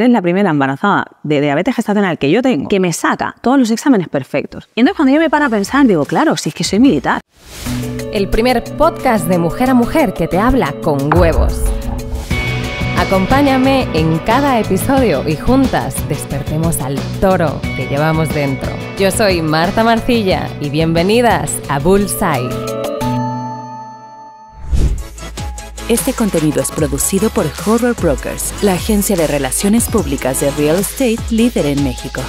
eres la primera embarazada de diabetes gestacional que yo tengo que me saca todos los exámenes perfectos. Y entonces cuando yo me paro a pensar, digo, claro, si es que soy militar. El primer podcast de mujer a mujer que te habla con huevos. Acompáñame en cada episodio y juntas despertemos al toro que llevamos dentro. Yo soy Marta Marcilla y bienvenidas a Bullseye. Este contenido es producido por Horror Brokers, la agencia de relaciones públicas de real estate líder en México.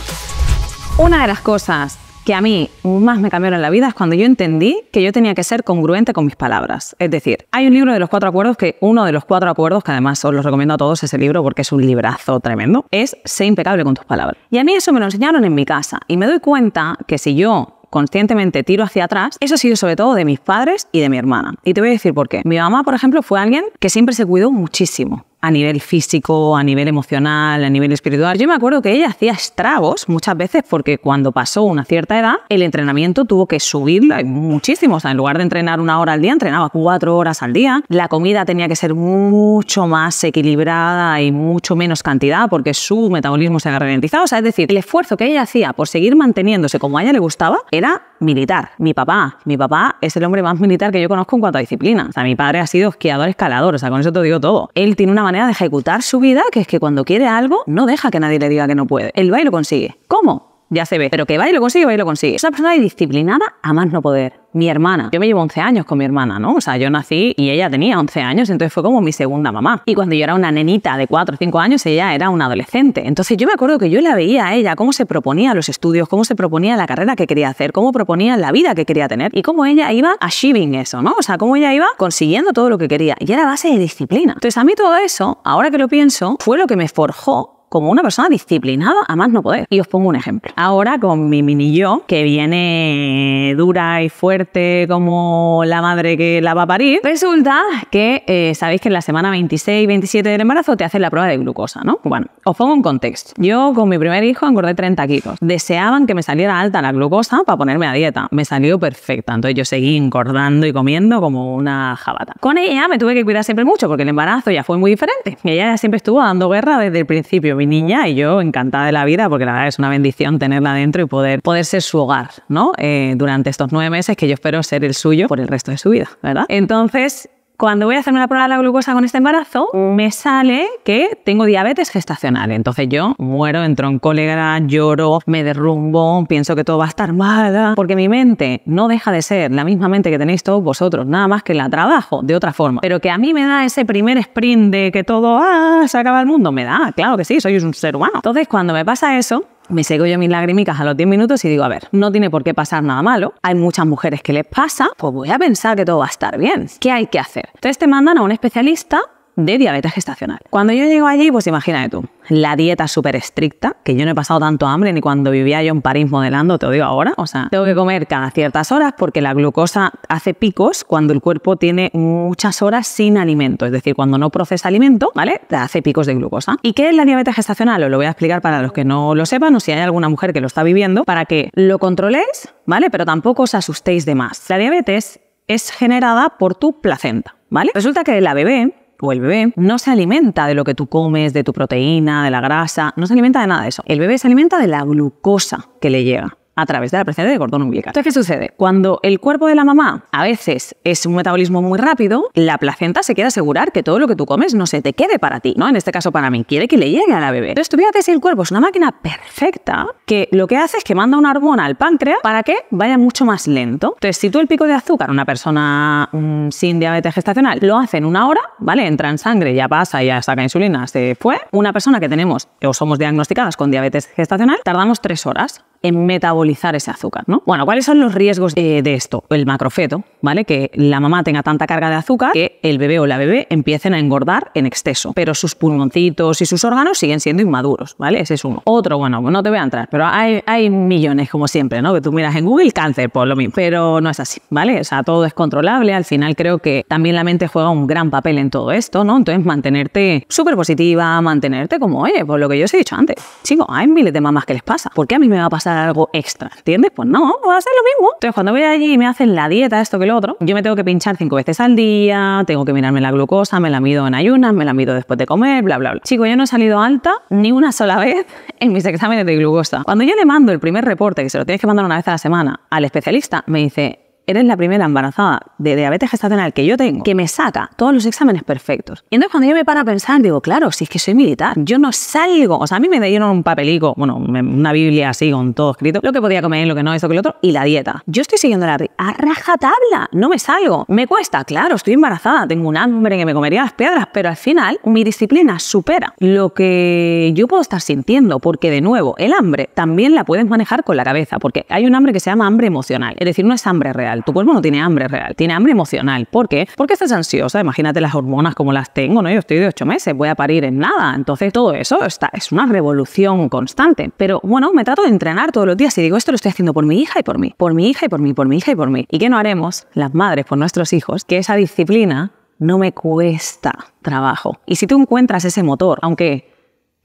Una de las cosas que a mí más me cambiaron la vida es cuando yo entendí que yo tenía que ser congruente con mis palabras. Es decir, hay un libro de los cuatro acuerdos que uno de los cuatro acuerdos, que además os los recomiendo a todos ese libro porque es un librazo tremendo, es Sé impecable con tus palabras. Y a mí eso me lo enseñaron en mi casa y me doy cuenta que si yo conscientemente tiro hacia atrás, eso ha sido sobre todo de mis padres y de mi hermana. Y te voy a decir por qué. Mi mamá, por ejemplo, fue alguien que siempre se cuidó muchísimo a nivel físico, a nivel emocional, a nivel espiritual. Yo me acuerdo que ella hacía estragos muchas veces porque cuando pasó una cierta edad, el entrenamiento tuvo que subir muchísimo. O sea, en lugar de entrenar una hora al día, entrenaba cuatro horas al día. La comida tenía que ser mucho más equilibrada y mucho menos cantidad porque su metabolismo se había ralentizado. O sea, es decir, el esfuerzo que ella hacía por seguir manteniéndose como a ella le gustaba era militar. Mi papá, mi papá es el hombre más militar que yo conozco en cuanto a disciplina. O sea, mi padre ha sido esquiador, escalador. O sea, con eso te digo todo. Él tiene una manera de ejecutar su vida, que es que cuando quiere algo, no deja que nadie le diga que no puede. Él va y lo consigue. ¿Cómo? Ya se ve. Pero que va y lo consigue, va y lo consigue. Es una persona disciplinada a más no poder mi hermana. Yo me llevo 11 años con mi hermana, ¿no? O sea, yo nací y ella tenía 11 años, entonces fue como mi segunda mamá. Y cuando yo era una nenita de 4 o 5 años, ella era una adolescente. Entonces yo me acuerdo que yo la veía a ella, cómo se proponía los estudios, cómo se proponía la carrera que quería hacer, cómo proponía la vida que quería tener y cómo ella iba achieving eso, ¿no? O sea, cómo ella iba consiguiendo todo lo que quería. Y era base de disciplina. Entonces a mí todo eso, ahora que lo pienso, fue lo que me forjó como una persona disciplinada, a más no poder. Y os pongo un ejemplo. Ahora con mi mini yo, que viene dura y fuerte como la madre que la va a parir, resulta que eh, sabéis que en la semana 26 27 del embarazo te hacen la prueba de glucosa, ¿no? Bueno, os pongo un contexto. Yo con mi primer hijo engordé 30 kilos. Deseaban que me saliera alta la glucosa para ponerme a dieta. Me salió perfecta. Entonces yo seguí engordando y comiendo como una jabata. Con ella me tuve que cuidar siempre mucho porque el embarazo ya fue muy diferente. Ella siempre estuvo dando guerra desde el principio mi niña y yo encantada de la vida, porque la verdad es una bendición tenerla dentro y poder, poder ser su hogar, ¿no? Eh, durante estos nueve meses que yo espero ser el suyo por el resto de su vida, ¿verdad? Entonces, cuando voy a hacerme la prueba de la glucosa con este embarazo, mm. me sale que tengo diabetes gestacional. Entonces yo muero, entro en cólera, lloro, me derrumbo, pienso que todo va a estar mal, ah, porque mi mente no deja de ser la misma mente que tenéis todos vosotros, nada más que la trabajo de otra forma. Pero que a mí me da ese primer sprint de que todo ah, se acaba el mundo, me da, claro que sí, soy un ser humano. Entonces cuando me pasa eso, me seco yo mis lagrimicas a los 10 minutos y digo, a ver, no tiene por qué pasar nada malo, hay muchas mujeres que les pasa, pues voy a pensar que todo va a estar bien. ¿Qué hay que hacer? Entonces te mandan a un especialista de diabetes gestacional. Cuando yo llego allí, pues imagínate tú, la dieta súper estricta, que yo no he pasado tanto hambre ni cuando vivía yo en París modelando, te lo digo ahora, o sea, tengo que comer cada ciertas horas porque la glucosa hace picos cuando el cuerpo tiene muchas horas sin alimento, es decir, cuando no procesa alimento, ¿vale? Te hace picos de glucosa. ¿Y qué es la diabetes gestacional? Os lo voy a explicar para los que no lo sepan o si hay alguna mujer que lo está viviendo, para que lo controléis, ¿vale? Pero tampoco os asustéis de más. La diabetes es generada por tu placenta, ¿vale? Resulta que la bebé o el bebé no se alimenta de lo que tú comes, de tu proteína, de la grasa, no se alimenta de nada de eso. El bebé se alimenta de la glucosa que le llega a través de la presencia de cordón umbilical. Entonces, ¿qué sucede? Cuando el cuerpo de la mamá a veces es un metabolismo muy rápido, la placenta se quiere asegurar que todo lo que tú comes no se te quede para ti, ¿no? En este caso para mí, quiere que le llegue a la bebé. Entonces, tú fíjate si el cuerpo es una máquina perfecta que lo que hace es que manda una hormona al páncreas para que vaya mucho más lento. Entonces, si tú el pico de azúcar, una persona mm, sin diabetes gestacional, lo hace en una hora, ¿vale? Entra en sangre, ya pasa, ya saca insulina, se fue. Una persona que tenemos o somos diagnosticadas con diabetes gestacional, tardamos tres horas en metabolizar ese azúcar, ¿no? Bueno, ¿cuáles son los riesgos de esto? El macrofeto, ¿vale? Que la mamá tenga tanta carga de azúcar que el bebé o la bebé empiecen a engordar en exceso, pero sus pulmoncitos y sus órganos siguen siendo inmaduros, ¿vale? Ese es uno. Otro, bueno, no te voy a entrar, pero hay, hay millones, como siempre, ¿no? Que tú miras en Google cáncer, por pues lo mismo, pero no es así, ¿vale? O sea, todo es controlable, al final creo que también la mente juega un gran papel en todo esto, ¿no? Entonces, mantenerte súper positiva, mantenerte como, oye, por pues lo que yo os he dicho antes, chicos, hay miles de mamás que les pasa, ¿por qué a mí me va a pasar algo extra, ¿entiendes? Pues no, va a ser lo mismo. Entonces, cuando voy allí y me hacen la dieta, esto que lo otro, yo me tengo que pinchar cinco veces al día, tengo que mirarme la glucosa, me la mido en ayunas, me la mido después de comer, bla, bla, bla. Chico, yo no he salido alta ni una sola vez en mis exámenes de glucosa. Cuando yo le mando el primer reporte, que se lo tienes que mandar una vez a la semana, al especialista, me dice, eres la primera embarazada de diabetes gestacional que yo tengo, que me saca todos los exámenes perfectos. Y entonces cuando yo me paro a pensar, digo, claro, si es que soy militar, yo no salgo. O sea, a mí me dieron un papelico, bueno, una Biblia así con todo escrito, lo que podía comer, lo que no, eso que lo otro, y la dieta. Yo estoy siguiendo la a rajatabla, no me salgo. Me cuesta, claro, estoy embarazada, tengo un hambre que me comería las piedras, pero al final mi disciplina supera lo que yo puedo estar sintiendo, porque de nuevo, el hambre también la puedes manejar con la cabeza, porque hay un hambre que se llama hambre emocional, es decir, no es hambre real. Tu cuerpo no tiene hambre real, tiene hambre emocional. ¿Por qué? Porque estás ansiosa. Imagínate las hormonas como las tengo, ¿no? Yo estoy de ocho meses, voy a parir en nada. Entonces todo eso está, es una revolución constante. Pero bueno, me trato de entrenar todos los días y digo, esto lo estoy haciendo por mi hija y por mí, por mi hija y por mí, por mi hija y por mí. ¿Y qué no haremos las madres por nuestros hijos? Que esa disciplina no me cuesta trabajo. Y si tú encuentras ese motor, aunque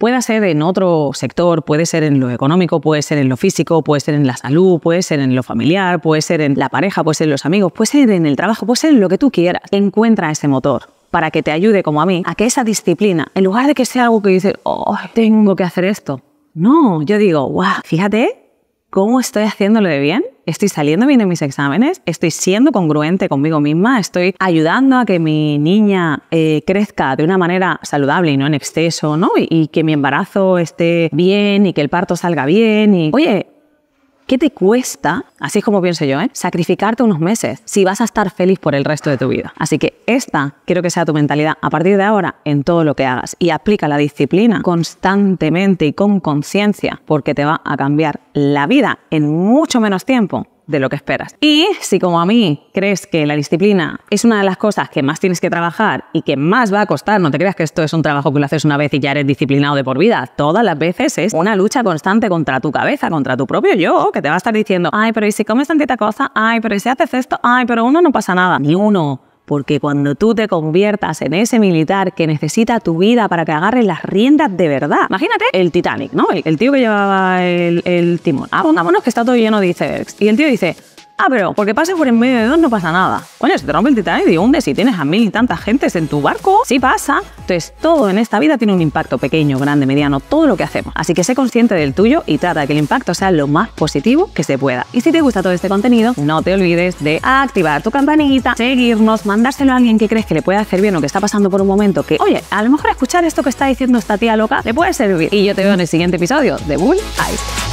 Puede ser en otro sector, puede ser en lo económico, puede ser en lo físico, puede ser en la salud, puede ser en lo familiar, puede ser en la pareja, puede ser en los amigos, puede ser en el trabajo, puede ser en lo que tú quieras. Encuentra ese motor para que te ayude, como a mí, a que esa disciplina, en lugar de que sea algo que dices, oh, tengo que hacer esto. No, yo digo, wow, fíjate cómo estoy haciéndolo de bien estoy saliendo bien en mis exámenes, estoy siendo congruente conmigo misma, estoy ayudando a que mi niña eh, crezca de una manera saludable y no en exceso, ¿no? Y, y que mi embarazo esté bien y que el parto salga bien. Y oye, ¿Qué te cuesta, así es como pienso yo, eh, sacrificarte unos meses si vas a estar feliz por el resto de tu vida? Así que esta quiero que sea tu mentalidad a partir de ahora en todo lo que hagas y aplica la disciplina constantemente y con conciencia porque te va a cambiar la vida en mucho menos tiempo de lo que esperas. Y si como a mí crees que la disciplina es una de las cosas que más tienes que trabajar y que más va a costar, no te creas que esto es un trabajo que lo haces una vez y ya eres disciplinado de por vida, todas las veces es una lucha constante contra tu cabeza, contra tu propio yo, que te va a estar diciendo, ay, pero ¿y si comes tantita cosa? Ay, pero ¿y si haces esto? Ay, pero uno no pasa nada, ni uno porque cuando tú te conviertas en ese militar que necesita tu vida para que agarre las riendas de verdad, imagínate el Titanic, ¿no? El, tío que llevaba el, timón. Ah, pongámonos pues que está todo lleno de Y el tío dice, Ah, pero porque pase por en medio de dos no pasa nada. Bueno, si te rompe el Titanic y hundes Si tienes a mil y tantas gentes en tu barco. Sí pasa. Entonces, todo en esta vida tiene un impacto pequeño, grande, mediano, todo lo que hacemos. Así que sé consciente del tuyo y trata de que el impacto sea lo más positivo que se pueda. Y si te gusta todo este contenido, no te olvides de activar tu campanita, seguirnos, mandárselo a alguien que crees que le pueda hacer bien o que está pasando por un momento que, oye, a lo mejor escuchar esto que está diciendo esta tía loca le puede servir. Y yo te veo en el siguiente episodio de Bull Ice.